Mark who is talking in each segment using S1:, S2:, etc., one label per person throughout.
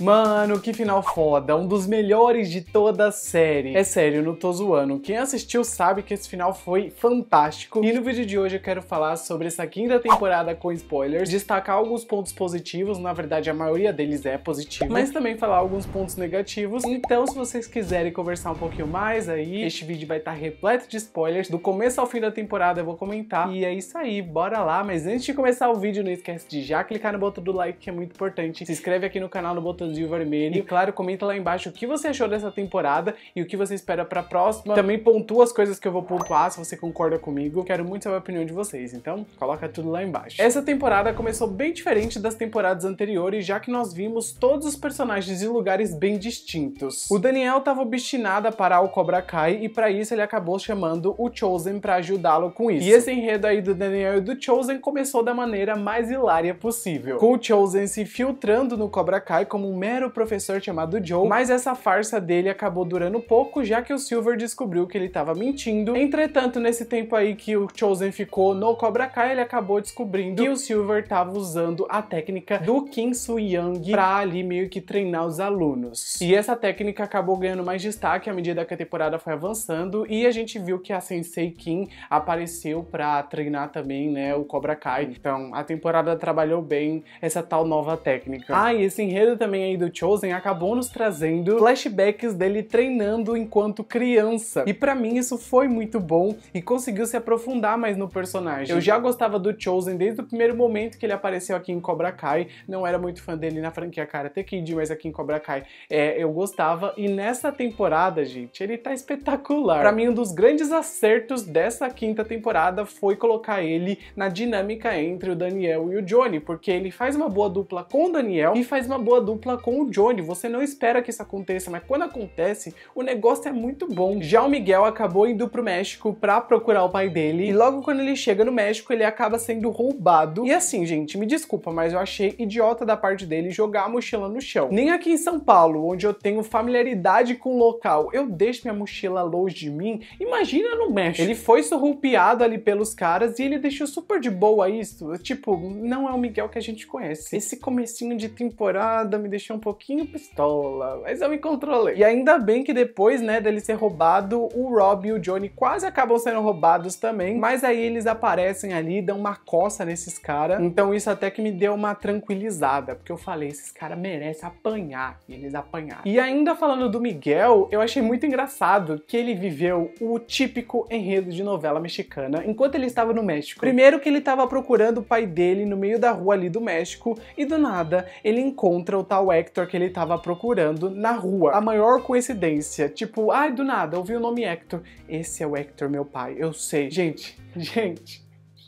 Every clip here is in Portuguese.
S1: Mano, que final foda, um dos melhores de toda a série. É sério, não tô zoando. Quem assistiu sabe que esse final foi fantástico. E no vídeo de hoje eu quero falar sobre essa quinta temporada com spoilers, destacar alguns pontos positivos, na verdade a maioria deles é positiva, mas também falar alguns pontos negativos. Então se vocês quiserem conversar um pouquinho mais aí, este vídeo vai estar tá repleto de spoilers. Do começo ao fim da temporada eu vou comentar. E é isso aí, bora lá. Mas antes de começar o vídeo, não esquece de já clicar no botão do like que é muito importante. Se inscreve aqui no canal no botão Fuzil Vermelho. E claro, comenta lá embaixo o que você achou dessa temporada e o que você espera pra próxima. Também pontua as coisas que eu vou pontuar, se você concorda comigo. Quero muito saber a opinião de vocês, então coloca tudo lá embaixo. Essa temporada começou bem diferente das temporadas anteriores, já que nós vimos todos os personagens em lugares bem distintos. O Daniel estava obstinado a parar o Cobra Kai e para isso ele acabou chamando o Chosen para ajudá-lo com isso. E esse enredo aí do Daniel e do Chosen começou da maneira mais hilária possível, com o Chosen se filtrando no Cobra Kai como um mero professor chamado Joe, uhum. mas essa farsa dele acabou durando pouco, já que o Silver descobriu que ele estava mentindo. Entretanto, nesse tempo aí que o Chosen ficou no Cobra Kai, ele acabou descobrindo que o Silver estava usando a técnica do Kim Soo-young para ali meio que treinar os alunos. E essa técnica acabou ganhando mais destaque à medida que a temporada foi avançando e a gente viu que a Sensei Kim apareceu para treinar também, né, o Cobra Kai. Então, a temporada trabalhou bem essa tal nova técnica. Ah, e esse enredo também é do Chosen acabou nos trazendo flashbacks dele treinando enquanto criança. E para mim isso foi muito bom e conseguiu se aprofundar mais no personagem. Eu já gostava do Chosen desde o primeiro momento que ele apareceu aqui em Cobra Kai. Não era muito fã dele na franquia Karate Kid, mas aqui em Cobra Kai é, eu gostava. E nessa temporada, gente, ele tá espetacular. Para mim, um dos grandes acertos dessa quinta temporada foi colocar ele na dinâmica entre o Daniel e o Johnny, porque ele faz uma boa dupla com o Daniel e faz uma boa dupla com o Johnny. Você não espera que isso aconteça, mas quando acontece, o negócio é muito bom. Já o Miguel acabou indo pro México pra procurar o pai dele, e logo quando ele chega no México, ele acaba sendo roubado. E assim, gente, me desculpa, mas eu achei idiota da parte dele jogar a mochila no chão. Nem aqui em São Paulo, onde eu tenho familiaridade com o local, eu deixo minha mochila longe de mim. Imagina no México. Ele foi surrupiado ali pelos caras e ele deixou super de boa isso. Tipo, não é o Miguel que a gente conhece. Esse comecinho de temporada me deixou um pouquinho pistola, mas eu me controlei. E ainda bem que depois, né, dele ser roubado, o Rob e o Johnny quase acabam sendo roubados também, mas aí eles aparecem ali, dão uma coça nesses caras, então isso até que me deu uma tranquilizada, porque eu falei, esses caras merecem apanhar, e eles apanharam. E ainda falando do Miguel, eu achei muito engraçado que ele viveu o típico enredo de novela mexicana enquanto ele estava no México. Primeiro que ele estava procurando o pai dele no meio da rua ali do México, e do nada ele encontra o tal Hector que ele estava procurando na rua. A maior coincidência, tipo, ai, do nada, ouvi o nome Hector. Esse é o Hector, meu pai, eu sei. Gente, gente,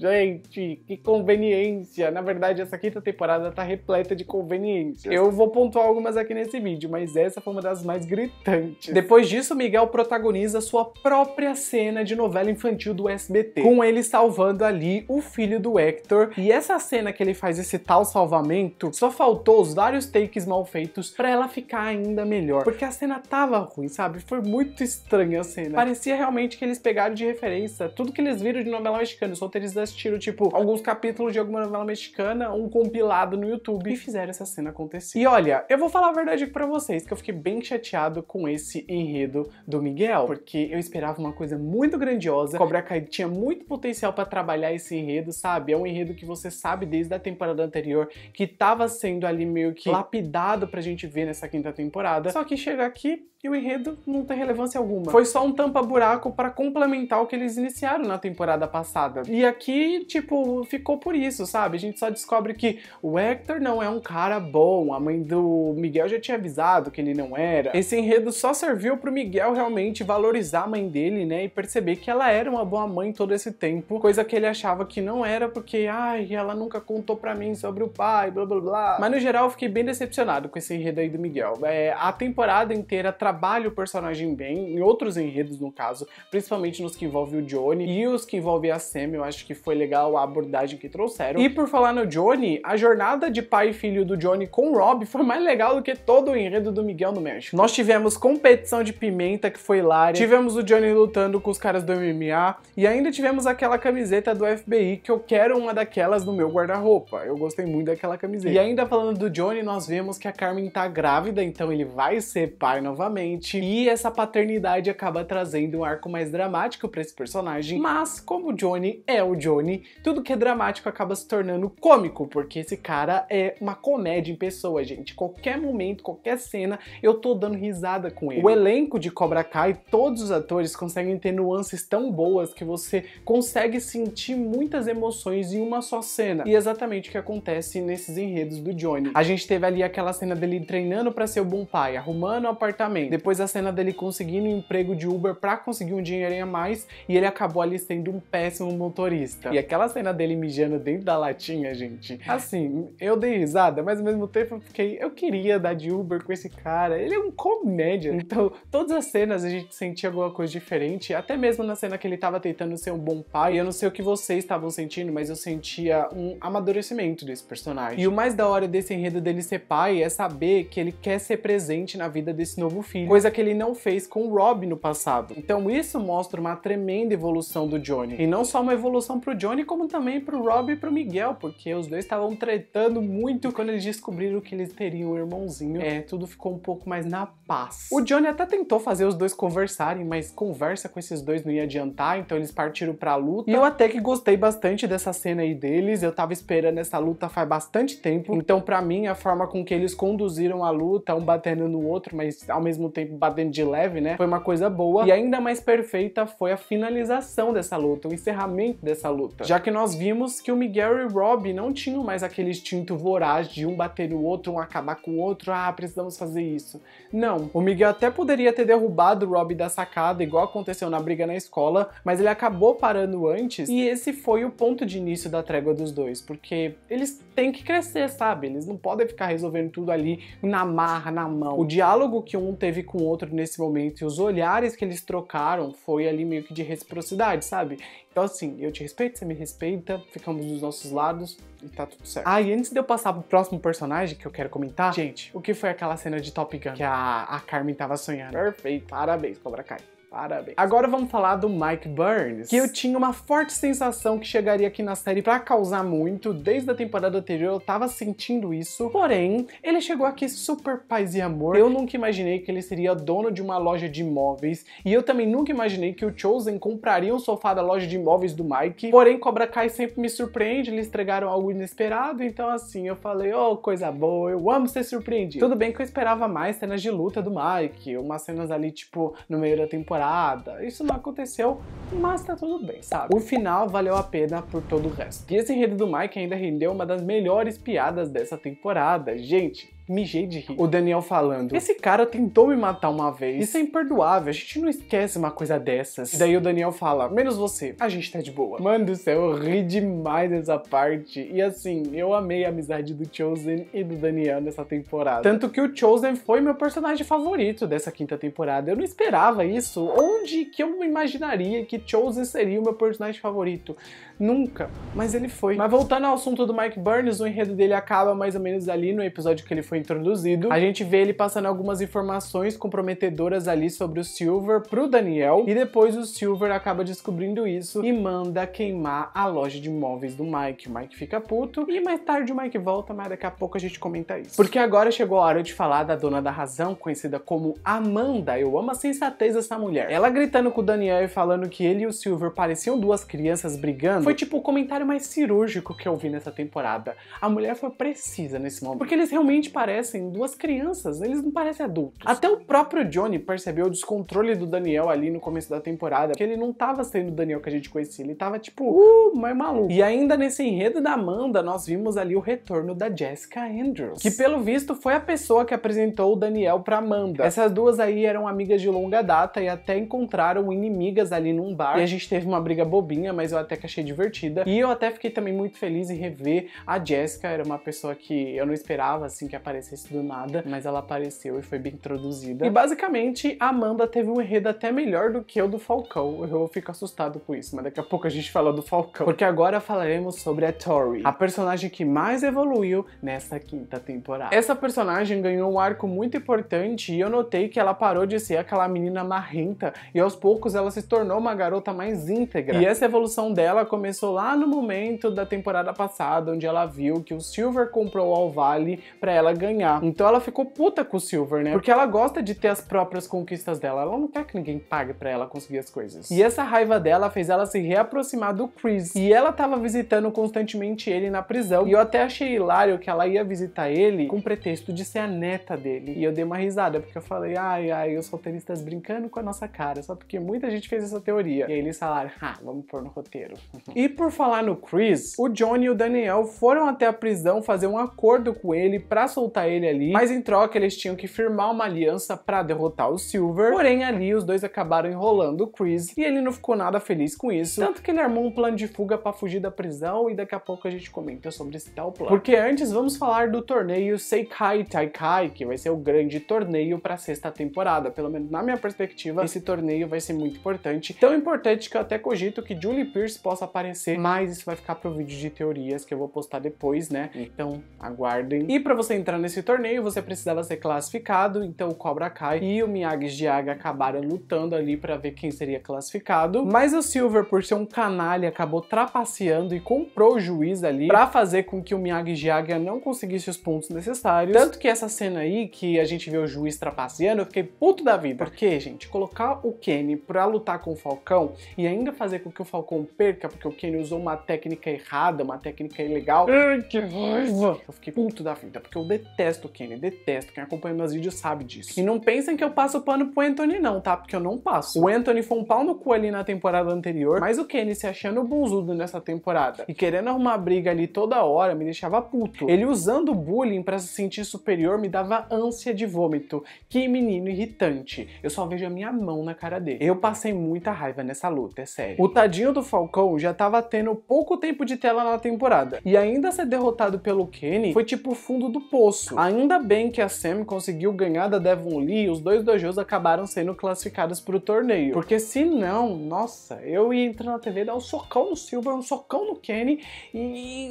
S1: Gente, que conveniência! Na verdade, essa quinta temporada tá repleta de conveniências. Eu vou pontuar algumas aqui nesse vídeo, mas essa foi uma das mais gritantes. Depois disso, Miguel protagoniza sua própria cena de novela infantil do SBT, com ele salvando ali o filho do Hector. E essa cena que ele faz esse tal salvamento, só faltou os vários takes mal feitos para ela ficar ainda melhor, porque a cena tava ruim, sabe? Foi muito estranha a cena. Parecia realmente que eles pegaram de referência tudo que eles viram de novela mexicana, os roteiristas assistiram, tipo, alguns capítulos de alguma novela mexicana, um compilado no YouTube, e fizeram essa cena acontecer. E olha, eu vou falar a verdade aqui pra vocês, que eu fiquei bem chateado com esse enredo do Miguel, porque eu esperava uma coisa muito grandiosa, Cobra Kai tinha muito potencial para trabalhar esse enredo, sabe? É um enredo que você sabe desde a temporada anterior, que tava sendo ali meio que lapidado pra gente ver nessa quinta temporada, só que chega aqui e o enredo não tem relevância alguma. Foi só um tampa-buraco para complementar o que eles iniciaram na temporada passada. E aqui, tipo, ficou por isso, sabe? A gente só descobre que o Hector não é um cara bom, a mãe do Miguel já tinha avisado que ele não era. Esse enredo só serviu pro Miguel realmente valorizar a mãe dele, né? E perceber que ela era uma boa mãe todo esse tempo, coisa que ele achava que não era porque, ai, ela nunca contou pra mim sobre o pai, blá blá blá. Mas no geral, eu fiquei bem decepcionado com esse enredo aí do Miguel. É, a temporada inteira trabalha o personagem bem, em outros enredos no caso, principalmente nos que envolvem o Johnny e os que envolvem a Sam, eu acho que foi legal a abordagem que trouxeram. E por falar no Johnny, a jornada de pai e filho do Johnny com o Rob foi mais legal do que todo o enredo do Miguel no México. Nós tivemos competição de pimenta, que foi hilária, tivemos o Johnny lutando com os caras do MMA, e ainda tivemos aquela camiseta do FBI, que eu quero uma daquelas no meu guarda-roupa. Eu gostei muito daquela camiseta. E ainda falando do Johnny, nós vemos que a Carmen tá grávida, então ele vai ser pai novamente novamente, e essa paternidade acaba trazendo um arco mais dramático para esse personagem. Mas, como o Johnny é o Johnny, tudo que é dramático acaba se tornando cômico, porque esse cara é uma comédia em pessoa, gente. Qualquer momento, qualquer cena, eu tô dando risada com ele. O elenco de Cobra Kai, todos os atores conseguem ter nuances tão boas que você consegue sentir muitas emoções em uma só cena. E é exatamente o que acontece nesses enredos do Johnny. A gente teve ali aquela cena dele treinando para ser o bom pai, arrumando o um apartamento, depois a cena dele conseguindo um emprego de Uber para conseguir um dinheirinho a mais e ele acabou ali sendo um péssimo motorista. E aquela cena dele mijando dentro da latinha, gente. Assim, eu dei risada, mas ao mesmo tempo eu fiquei, eu queria dar de Uber com esse cara. Ele é um comédia. Hum. Então, todas as cenas a gente sentia alguma coisa diferente, até mesmo na cena que ele tava tentando ser um bom pai. Eu não sei o que vocês estavam sentindo, mas eu sentia um amadurecimento desse personagem. E o mais da hora desse enredo dele ser pai é saber que ele quer ser presente na vida desse novo filho filho. Coisa que ele não fez com Rob no passado. Então isso mostra uma tremenda evolução do Johnny. E não só uma evolução pro Johnny, como também pro Rob e pro Miguel, porque os dois estavam tretando muito quando eles descobriram que eles teriam um irmãozinho. É, tudo ficou um pouco mais na paz. O Johnny até tentou fazer os dois conversarem, mas conversa com esses dois não ia adiantar, então eles partiram pra luta. E eu até que gostei bastante dessa cena aí deles, eu tava esperando essa luta faz bastante tempo. Então, pra mim, a forma com que eles conduziram a luta, um batendo no outro, mas ao mesmo tempo batendo de leve, né? Foi uma coisa boa. E ainda mais perfeita foi a finalização dessa luta, o encerramento dessa luta. Já que nós vimos que o Miguel e o Rob não tinham mais aquele instinto voraz de um bater o outro, um acabar com o outro, ah, precisamos fazer isso. Não. O Miguel até poderia ter derrubado o Rob da sacada, igual aconteceu na briga na escola, mas ele acabou parando antes e esse foi o ponto de início da trégua dos dois, porque eles têm que crescer, sabe? Eles não podem ficar resolvendo tudo ali na marra, na mão. O diálogo que um teve teve com o outro nesse momento e os olhares que eles trocaram foi ali meio que de reciprocidade, sabe? Então, assim, eu te respeito, você me respeita, ficamos dos nossos lados e tá tudo certo. Ah, e antes de eu passar pro próximo personagem que eu quero comentar, gente, o que foi aquela cena de Top Gun que a, a Carmen tava sonhando? Perfeito, parabéns, Cobra Kai. Parabéns. Agora vamos falar do Mike Burns, que eu tinha uma forte sensação que chegaria aqui na série para causar muito. Desde a temporada anterior eu tava sentindo isso. Porém, ele chegou aqui super paz e amor. Eu nunca imaginei que ele seria dono de uma loja de imóveis e eu também nunca imaginei que o Chosen compraria um sofá da loja de imóveis do Mike. Porém, Cobra Kai sempre me surpreende, eles entregaram algo inesperado, então assim, eu falei, oh, coisa boa, eu amo ser surpreendido. Tudo bem que eu esperava mais cenas de luta do Mike, umas cenas ali tipo no meio da temporada temporada. Isso não aconteceu, mas tá tudo bem, sabe? O final valeu a pena por todo o resto. E esse enredo do Mike ainda rendeu uma das melhores piadas dessa temporada. Gente, mijei de rir. O Daniel falando: Esse cara tentou me matar uma vez. Isso é imperdoável. A gente não esquece uma coisa dessas. E daí o Daniel fala: Menos você, a gente tá de boa. Mano do céu, eu ri demais dessa parte. E assim, eu amei a amizade do Chosen e do Daniel nessa temporada. Tanto que o Chosen foi meu personagem favorito dessa quinta temporada. Eu não esperava isso. Onde que eu imaginaria que Chosen seria o meu personagem favorito? Nunca. Mas ele foi. Mas voltando ao assunto do Mike Burns, o enredo dele acaba mais ou menos ali no episódio que ele foi introduzido, a gente vê ele passando algumas informações comprometedoras ali sobre o Silver pro Daniel e depois o Silver acaba descobrindo isso e manda queimar a loja de imóveis do Mike. O Mike fica puto e mais tarde o Mike volta, mas daqui a pouco a gente comenta isso. Porque agora chegou a hora de falar da dona da razão, conhecida como Amanda. Eu amo a sensatez dessa mulher. Ela gritando com o Daniel e falando que ele e o Silver pareciam duas crianças brigando foi tipo o comentário mais cirúrgico que eu vi nessa temporada. A mulher foi precisa nesse momento. Porque eles realmente parecem parecem duas crianças, eles não parecem adultos. Até o próprio Johnny percebeu o descontrole do Daniel ali no começo da temporada, que ele não tava sendo o Daniel que a gente conhecia, ele tava tipo, uh, mas maluco. E ainda nesse enredo da Amanda, nós vimos ali o retorno da Jessica Andrews, que pelo visto foi a pessoa que apresentou o Daniel pra Amanda. Essas duas aí eram amigas de longa data e até encontraram inimigas ali num bar. E a gente teve uma briga bobinha, mas eu até que achei divertida. E eu até fiquei também muito feliz em rever a Jessica, era uma pessoa que eu não esperava assim que aparecesse aparecesse do nada, mas ela apareceu e foi bem introduzida. E basicamente, a Amanda teve um enredo até melhor do que o do Falcão. Eu fico assustado com isso, mas daqui a pouco a gente fala do Falcão. Porque agora falaremos sobre a Tori, a personagem que mais evoluiu nessa quinta temporada. Essa personagem ganhou um arco muito importante e eu notei que ela parou de ser aquela menina marrenta e aos poucos ela se tornou uma garota mais íntegra. E essa evolução dela começou lá no momento da temporada passada, onde ela viu que o Silver comprou ao Vale para ela ganhar ganhar. Então ela ficou puta com o Silver, né? Porque ela gosta de ter as próprias conquistas dela. Ela não quer que ninguém pague para ela conseguir as coisas. E essa raiva dela fez ela se reaproximar do Chris. E ela tava visitando constantemente ele na prisão. E eu até achei hilário que ela ia visitar ele com pretexto de ser a neta dele. E eu dei uma risada, porque eu falei, ai, ai, os roteiristas brincando com a nossa cara, só porque muita gente fez essa teoria. E aí eles falaram, ah, vamos pôr no roteiro. e por falar no Chris, o Johnny e o Daniel foram até a prisão fazer um acordo com ele para soltar soltar ele ali, mas em troca eles tinham que firmar uma aliança para derrotar o Silver. Porém, ali os dois acabaram enrolando o Chris e ele não ficou nada feliz com isso, tanto que ele armou um plano de fuga para fugir da prisão e daqui a pouco a gente comenta sobre esse tal plano. Porque antes vamos falar do torneio Seikai Taikai, que vai ser o grande torneio para sexta temporada, pelo menos na minha perspectiva, esse torneio vai ser muito importante, tão importante que eu até cogito que Julie Pierce possa aparecer, mas isso vai ficar pro vídeo de teorias que eu vou postar depois, né? Hum. Então, aguardem. E para você entrar nesse torneio, você precisava ser classificado, então o Cobra Kai e o Miyagi Jiaga acabaram lutando ali para ver quem seria classificado. Mas o Silver, por ser um canalha, acabou trapaceando e comprou o juiz ali para fazer com que o Miyagi Jiaga não conseguisse os pontos necessários. Tanto que essa cena aí, que a gente vê o juiz trapaceando, eu fiquei puto da vida. Porque, gente, colocar o Kenny pra lutar com o Falcão e ainda fazer com que o Falcão perca, porque o Kenny usou uma técnica errada, uma técnica ilegal. Ai, que raiva! Eu fiquei puto da vida, porque eu detesto detesto o Kenny, detesto. Quem acompanha meus vídeos sabe disso. E não pensem que eu passo pano pro Anthony não, tá? Porque eu não passo. O Anthony foi um pau no cu ali na temporada anterior, mas o Kenny se achando bonzudo nessa temporada e querendo arrumar briga ali toda hora me deixava puto. Ele usando o bullying para se sentir superior me dava ânsia de vômito. Que menino irritante. Eu só vejo a minha mão na cara dele. Eu passei muita raiva nessa luta, é sério. O tadinho do Falcão já tava tendo pouco tempo de tela na temporada e ainda ser derrotado pelo Kenny foi tipo o fundo do poço osso. Ainda bem que a Sam conseguiu ganhar da Devon Lee e os dois dojos acabaram sendo classificados para o torneio. Porque se não, nossa, eu ia entrar na TV, dar um socão no Silver, um socão no Kenny e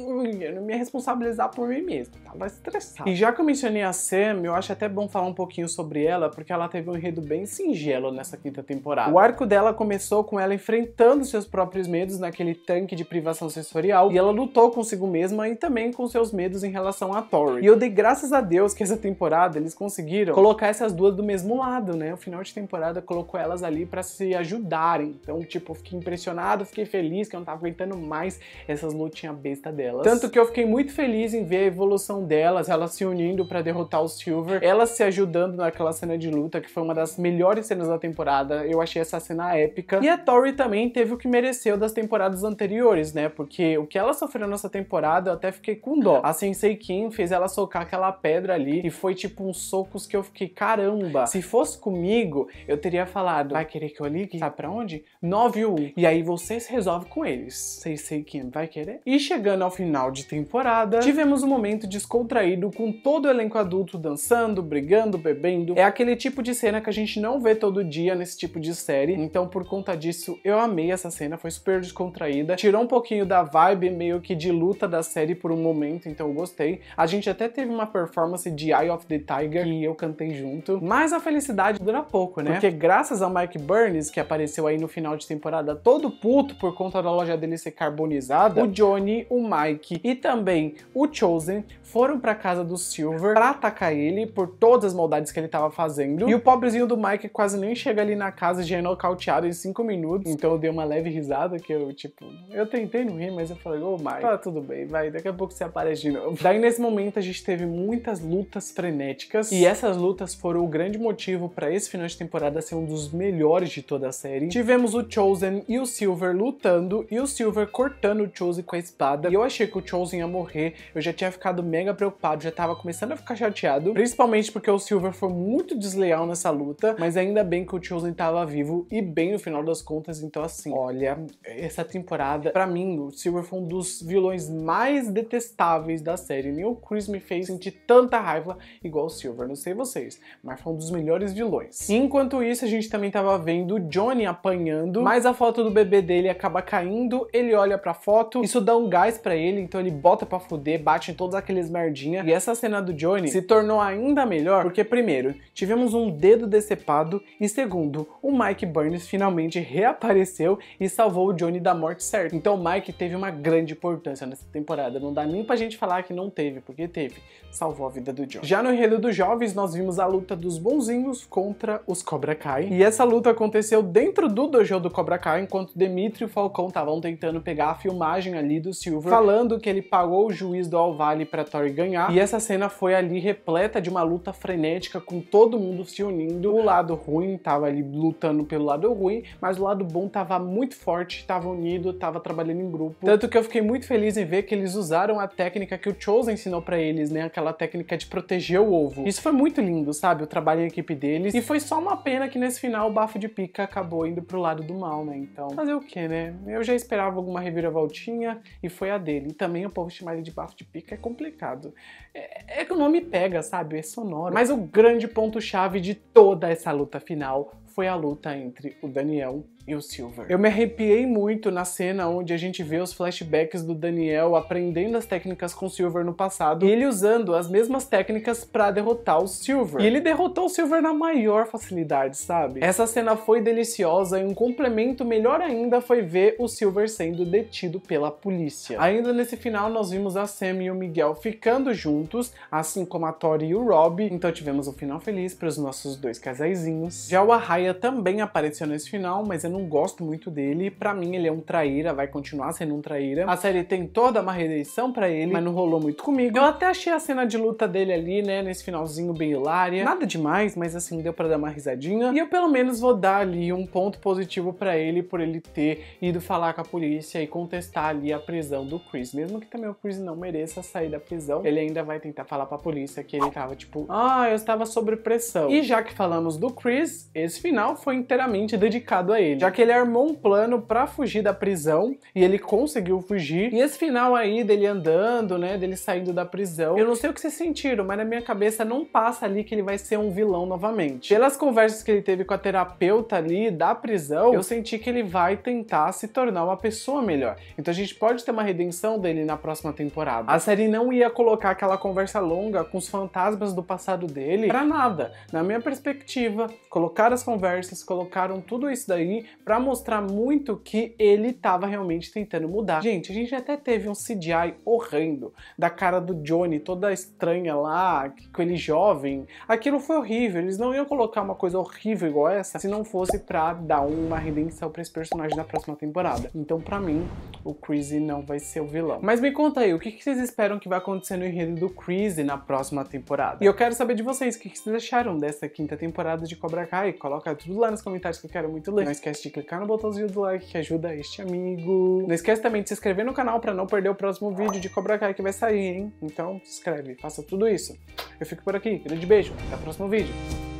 S1: me responsabilizar por mim mesmo. Tava estressado. E já que eu mencionei a Sam, eu acho até bom falar um pouquinho sobre ela, porque ela teve um enredo bem singelo nessa quinta temporada. O arco dela começou com ela enfrentando seus próprios medos naquele tanque de privação sensorial e ela lutou consigo mesma e também com seus medos em relação a Tori. E eu dei graça graças a Deus que essa temporada eles conseguiram colocar essas duas do mesmo lado, né? O final de temporada colocou elas ali para se ajudarem. Então, tipo, eu fiquei impressionado, fiquei feliz que eu não tava aguentando mais essas lutinhas besta delas. Tanto que eu fiquei muito feliz em ver a evolução delas, elas se unindo para derrotar o Silver, elas se ajudando naquela cena de luta, que foi uma das melhores cenas da temporada. Eu achei essa cena épica. E a Tori também teve o que mereceu das temporadas anteriores, né? Porque o que ela sofreu nessa temporada, eu até fiquei com dó. A Sensei Kim fez ela socar aquela uma pedra ali e foi tipo uns socos que eu fiquei, caramba, se fosse comigo, eu teria falado, vai querer que eu ligue? Sabe pra onde? 91. E aí vocês resolvem com eles. sei sei quem vai querer. E chegando ao final de temporada, tivemos um momento descontraído com todo o elenco adulto dançando, brigando, bebendo. É aquele tipo de cena que a gente não vê todo dia nesse tipo de série. Então, por conta disso, eu amei essa cena, foi super descontraída. Tirou um pouquinho da vibe meio que de luta da série por um momento, então eu gostei. A gente até teve uma performance de Eye of the Tiger que eu cantei junto. Mas a felicidade dura pouco, né? Porque graças ao Mike Burns, que apareceu aí no final de temporada todo puto por conta da loja dele ser carbonizada, o Johnny, o Mike e também o Chosen foram pra casa do Silver pra atacar ele por todas as maldades que ele tava fazendo. E o pobrezinho do Mike quase nem chega ali na casa já é nocauteado em 5 minutos. Então eu dei uma leve risada que eu, tipo, eu tentei não rir, mas eu falei, ô oh, Mike, tá tudo bem, vai, daqui a pouco você aparece de novo. Daí nesse momento a gente teve muito muitas lutas frenéticas, e essas lutas foram o grande motivo para esse final de temporada ser um dos melhores de toda a série. Tivemos o Chosen e o Silver lutando, e o Silver cortando o Chosen com a espada, e eu achei que o Chosen ia morrer, eu já tinha ficado mega preocupado, já tava começando a ficar chateado, principalmente porque o Silver foi muito desleal nessa luta, mas ainda bem que o Chosen tava vivo e bem no final das contas, então assim, olha, essa temporada, para mim, o Silver foi um dos vilões mais detestáveis da série, nem o Chris me fez sentir tanta raiva igual o Silver, não sei vocês, mas foi um dos melhores vilões. Enquanto isso, a gente também tava vendo Johnny apanhando, mas a foto do bebê dele acaba caindo, ele olha pra foto, isso dá um gás pra ele, então ele bota pra fuder, bate em todos aqueles merdinha, e essa cena do Johnny se tornou ainda melhor, porque primeiro, tivemos um dedo decepado, e segundo, o Mike Burns finalmente reapareceu e salvou o Johnny da morte certa. Então o Mike teve uma grande importância nessa temporada, não dá nem pra gente falar que não teve, porque teve salvou a vida do Johnny. Já no enredo dos jovens, nós vimos a luta dos bonzinhos contra os Cobra Kai. E essa luta aconteceu dentro do dojo do Cobra Kai, enquanto Demitri e o Falcão estavam tentando pegar a filmagem ali do Silver, falando que ele pagou o juiz do Alvale pra Tori ganhar. E essa cena foi ali repleta de uma luta frenética, com todo mundo se unindo. O lado ruim tava ali lutando pelo lado ruim, mas o lado bom tava muito forte, tava unido, tava trabalhando em grupo. Tanto que eu fiquei muito feliz em ver que eles usaram a técnica que o Chosen ensinou para eles, né? Aquela a técnica de proteger o ovo. Isso foi muito lindo, sabe? O trabalho em equipe deles. E foi só uma pena que nesse final o bafo de pica acabou indo pro lado do mal, né? Então, fazer o que, né? Eu já esperava alguma reviravoltinha e foi a dele. E também o povo chamar ele de bafo de pica é complicado. É, é que o nome pega, sabe? É sonoro. Mas o grande ponto-chave de toda essa luta final foi a luta entre o Daniel e o Silver. Eu me arrepiei muito na cena onde a gente vê os flashbacks do Daniel aprendendo as técnicas com o Silver no passado e ele usando as mesmas técnicas para derrotar o Silver. E ele derrotou o Silver na maior facilidade, sabe? Essa cena foi deliciosa e um complemento melhor ainda foi ver o Silver sendo detido pela polícia. Ainda nesse final nós vimos a Sam e o Miguel ficando juntos, assim como a Tori e o Rob. Então tivemos um final feliz para os nossos dois casaizinhos. Já o Arraia também apareceu nesse final, mas eu não gosto muito dele. Para mim, ele é um traíra, vai continuar sendo um traíra. A série tem toda uma redenção para ele, mas não rolou muito comigo. Eu até achei a cena de luta dele ali, né, nesse finalzinho bem hilária. Nada demais, mas assim, deu para dar uma risadinha. E eu pelo menos vou dar ali um ponto positivo para ele por ele ter ido falar com a polícia e contestar ali a prisão do Chris. Mesmo que também o Chris não mereça sair da prisão, ele ainda vai tentar falar pra polícia que ele tava tipo, ah, eu estava sob pressão. E já que falamos do Chris, esse final final foi inteiramente dedicado a ele, já que ele armou um plano para fugir da prisão e ele conseguiu fugir. E esse final aí dele andando, né, dele saindo da prisão, eu não sei o que vocês sentiram, mas na minha cabeça não passa ali que ele vai ser um vilão novamente. Pelas conversas que ele teve com a terapeuta ali da prisão, eu senti que ele vai tentar se tornar uma pessoa melhor. Então a gente pode ter uma redenção dele na próxima temporada. A série não ia colocar aquela conversa longa com os fantasmas do passado dele para nada. Na minha perspectiva, colocar as conversas conversas, colocaram tudo isso daí para mostrar muito que ele tava realmente tentando mudar. Gente, a gente até teve um CGI horrendo da cara do Johnny toda estranha lá, com ele jovem. Aquilo foi horrível, eles não iam colocar uma coisa horrível igual essa se não fosse pra dar uma redenção pra esse personagem na próxima temporada. Então, pra mim, o Crazy não vai ser o vilão. Mas me conta aí, o que, vocês esperam que vai acontecer no enredo do Crazy na próxima temporada? E eu quero saber de vocês, o que, que vocês acharam dessa quinta temporada de Cobra Kai? Coloca colocar tudo lá nos comentários que eu quero muito ler. Não esquece de clicar no botãozinho do like que ajuda este amigo. Não esquece também de se inscrever no canal para não perder o próximo vídeo de Cobra Kai que vai sair, hein? Então se inscreve, faça tudo isso. Eu fico por aqui, grande beijo, até o próximo vídeo.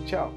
S1: Tchau!